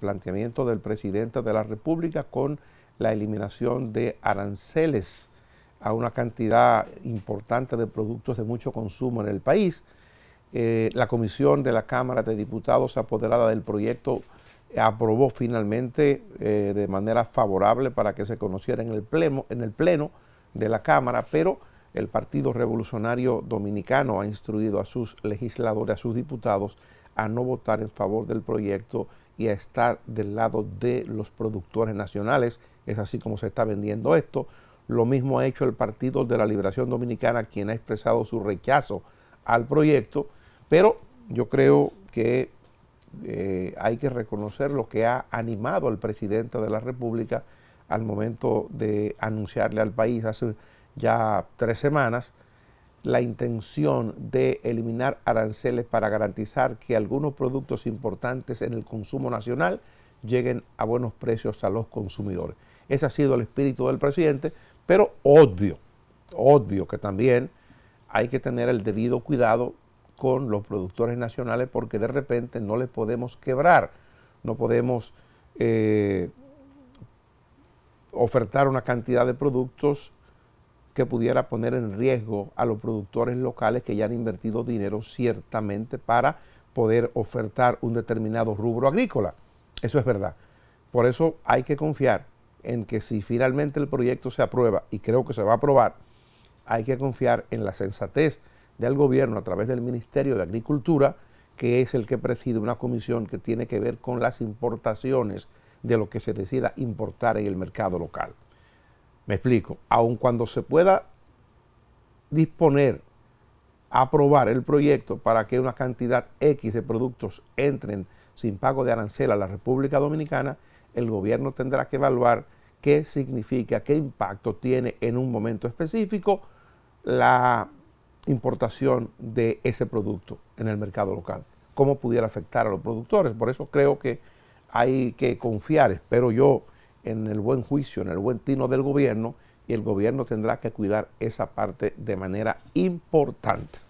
planteamiento del presidente de la República con la eliminación de aranceles a una cantidad importante de productos de mucho consumo en el país. Eh, la comisión de la Cámara de Diputados apoderada del proyecto aprobó finalmente eh, de manera favorable para que se conociera en el Pleno de la Cámara, pero el Partido Revolucionario Dominicano ha instruido a sus legisladores, a sus diputados, a no votar en favor del proyecto y a estar del lado de los productores nacionales. Es así como se está vendiendo esto. Lo mismo ha hecho el Partido de la Liberación Dominicana, quien ha expresado su rechazo al proyecto, pero yo creo que eh, hay que reconocer lo que ha animado al presidente de la República al momento de anunciarle al país hace ya tres semanas la intención de eliminar aranceles para garantizar que algunos productos importantes en el consumo nacional lleguen a buenos precios a los consumidores. Ese ha sido el espíritu del presidente, pero obvio, obvio que también hay que tener el debido cuidado con los productores nacionales porque de repente no les podemos quebrar, no podemos eh, ofertar una cantidad de productos que pudiera poner en riesgo a los productores locales que ya han invertido dinero ciertamente para poder ofertar un determinado rubro agrícola. Eso es verdad. Por eso hay que confiar en que si finalmente el proyecto se aprueba, y creo que se va a aprobar, hay que confiar en la sensatez del gobierno a través del Ministerio de Agricultura, que es el que preside una comisión que tiene que ver con las importaciones de lo que se decida importar en el mercado local. Me explico, aun cuando se pueda disponer, aprobar el proyecto para que una cantidad X de productos entren sin pago de arancel a la República Dominicana, el gobierno tendrá que evaluar qué significa, qué impacto tiene en un momento específico la importación de ese producto en el mercado local, cómo pudiera afectar a los productores. Por eso creo que hay que confiar, espero yo, en el buen juicio, en el buen tino del gobierno, y el gobierno tendrá que cuidar esa parte de manera importante.